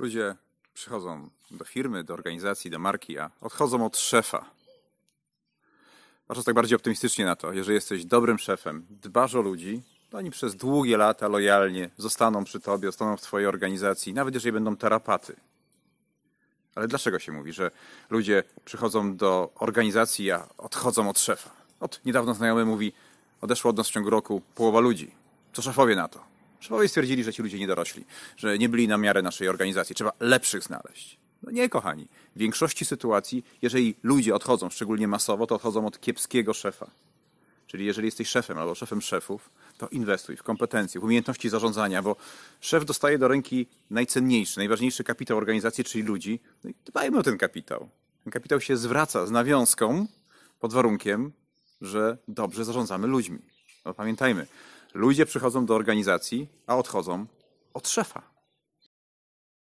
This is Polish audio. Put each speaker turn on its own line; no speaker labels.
Ludzie przychodzą do firmy, do organizacji, do marki, a odchodzą od szefa. Patrząc tak bardziej optymistycznie na to, jeżeli jesteś dobrym szefem, dbasz o ludzi, to oni przez długie lata lojalnie zostaną przy tobie, zostaną w twojej organizacji, nawet jeżeli będą tarapaty. Ale dlaczego się mówi, że ludzie przychodzą do organizacji, a odchodzą od szefa? Od niedawno znajomy mówi, odeszło od nas w ciągu roku połowa ludzi. Co szefowie na to? Szefowie stwierdzili, że ci ludzie nie dorośli, że nie byli na miarę naszej organizacji, trzeba lepszych znaleźć. No nie, kochani. W większości sytuacji, jeżeli ludzie odchodzą, szczególnie masowo, to odchodzą od kiepskiego szefa. Czyli jeżeli jesteś szefem albo szefem szefów, to inwestuj w kompetencje, w umiejętności zarządzania, bo szef dostaje do ręki najcenniejszy, najważniejszy kapitał organizacji, czyli ludzi. No i dbajmy o ten kapitał. Ten kapitał się zwraca z nawiązką pod warunkiem, że dobrze zarządzamy ludźmi. No pamiętajmy, Ludzie przychodzą do organizacji, a odchodzą od szefa.